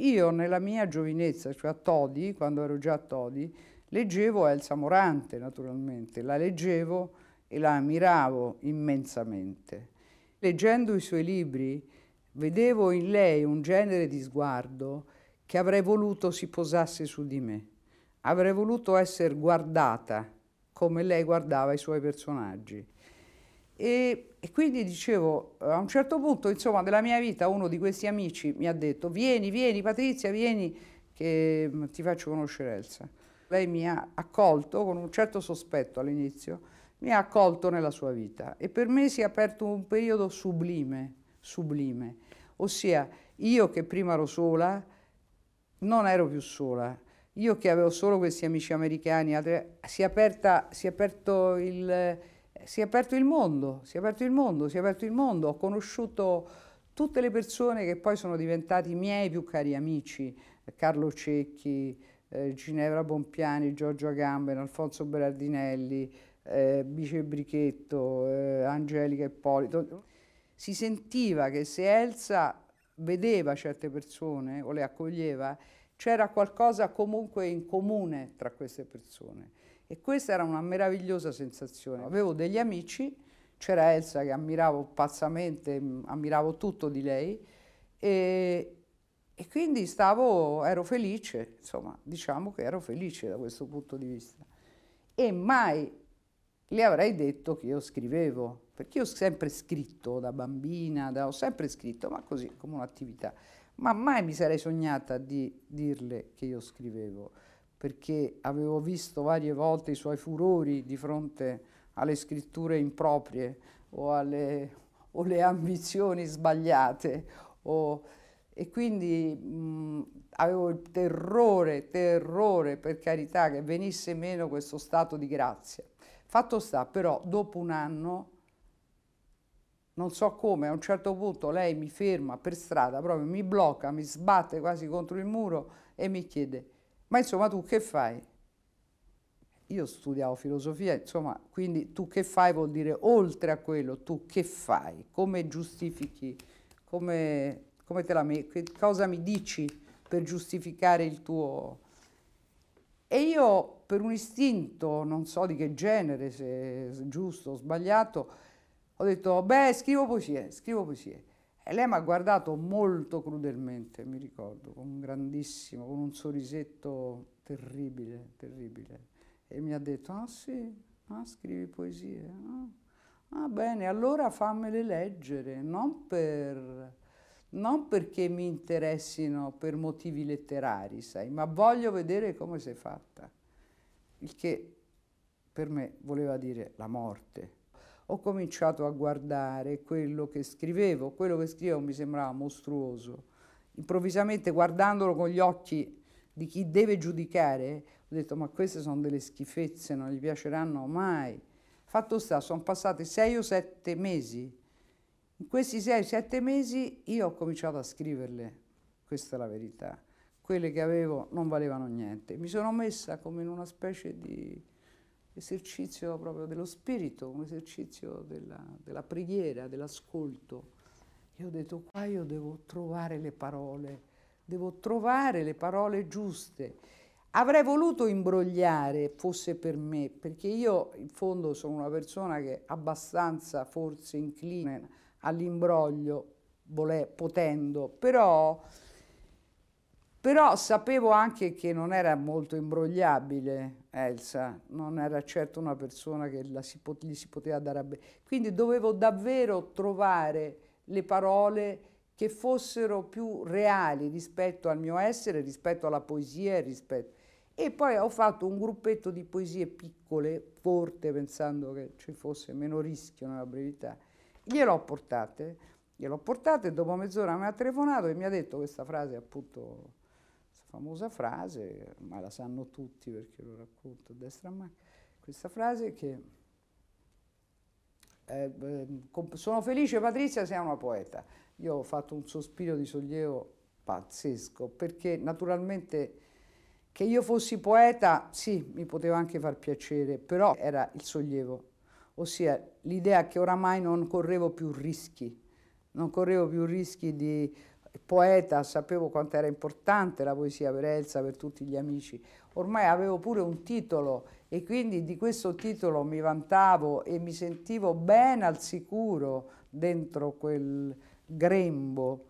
Io nella mia giovinezza, cioè a Todi, quando ero già a Todi, leggevo Elsa Morante naturalmente, la leggevo e la ammiravo immensamente. Leggendo i suoi libri vedevo in lei un genere di sguardo che avrei voluto si posasse su di me. Avrei voluto essere guardata come lei guardava i suoi personaggi. E e quindi dicevo, eh, a un certo punto, insomma, della mia vita, uno di questi amici mi ha detto, vieni, vieni Patrizia, vieni, che mm, ti faccio conoscere Elsa. Lei mi ha accolto con un certo sospetto all'inizio, mi ha accolto nella sua vita e per me si è aperto un periodo sublime, sublime. Ossia, io che prima ero sola, non ero più sola. Io che avevo solo questi amici americani, si è, aperta, si è aperto il si è aperto il mondo, si è aperto il mondo, si è aperto il mondo. Ho conosciuto tutte le persone che poi sono diventati miei più cari amici, Carlo Cecchi, eh, Ginevra Bompiani, Giorgio Agamben, Alfonso Berardinelli, eh, Bice Brichetto, eh, Angelica Ippolito. Si sentiva che se Elsa vedeva certe persone o le accoglieva, c'era qualcosa comunque in comune tra queste persone e questa era una meravigliosa sensazione. Avevo degli amici, c'era Elsa che ammiravo pazzamente, mm, ammiravo tutto di lei e, e quindi stavo, ero felice, insomma diciamo che ero felice da questo punto di vista. E mai le avrei detto che io scrivevo, perché io ho sempre scritto da bambina, da, ho sempre scritto, ma così come un'attività ma mai mi sarei sognata di dirle che io scrivevo, perché avevo visto varie volte i suoi furori di fronte alle scritture improprie o alle o le ambizioni sbagliate o, e quindi mh, avevo il terrore, terrore per carità che venisse meno questo stato di grazia. Fatto sta però dopo un anno non so come, a un certo punto lei mi ferma per strada, proprio mi blocca, mi sbatte quasi contro il muro e mi chiede, ma insomma tu che fai? Io studiavo filosofia, insomma, quindi tu che fai vuol dire oltre a quello, tu che fai? Come giustifichi? Come, come te la metti? Cosa mi dici per giustificare il tuo... E io per un istinto, non so di che genere, se giusto o sbagliato, ho detto, beh, scrivo poesie, scrivo poesie. E lei mi ha guardato molto crudelmente, mi ricordo, con un grandissimo, con un sorrisetto terribile, terribile. E mi ha detto, ah sì, ah, scrivi poesie. Ah, ah bene, allora fammele leggere, non per non perché mi interessino per motivi letterari, sai, ma voglio vedere come sei fatta. Il che per me voleva dire la morte ho cominciato a guardare quello che scrivevo, quello che scrivevo mi sembrava mostruoso. Improvvisamente guardandolo con gli occhi di chi deve giudicare, ho detto ma queste sono delle schifezze, non gli piaceranno mai. Fatto sta, sono passati sei o sette mesi. In questi sei o sette mesi io ho cominciato a scriverle, questa è la verità. Quelle che avevo non valevano niente. Mi sono messa come in una specie di esercizio proprio dello spirito, un esercizio della, della preghiera, dell'ascolto. Io ho detto qua io devo trovare le parole, devo trovare le parole giuste. Avrei voluto imbrogliare, fosse per me, perché io in fondo sono una persona che è abbastanza forse incline all'imbroglio, potendo, però però sapevo anche che non era molto imbrogliabile Elsa, non era certo una persona che si pot- gli si poteva dare a bere. Quindi dovevo davvero trovare le parole che fossero più reali rispetto al mio essere, rispetto alla poesia. Rispetto... E poi ho fatto un gruppetto di poesie piccole, corte, pensando che ci fosse meno rischio nella brevità. Gliel'ho portate, gliel'ho portate e dopo mezz'ora mi ha telefonato e mi ha detto questa frase appunto famosa frase, ma la sanno tutti perché lo racconto a destra a manca, questa frase che eh, ehm, sono felice Patrizia sei una poeta. Io ho fatto un sospiro di sollievo pazzesco perché naturalmente che io fossi poeta sì, mi poteva anche far piacere, però era il sollievo, ossia l'idea che oramai non correvo più rischi, non correvo più rischi di poeta, sapevo quanto era importante la poesia per Elsa, per tutti gli amici. Ormai avevo pure un titolo e quindi di questo titolo mi vantavo e mi sentivo ben al sicuro dentro quel grembo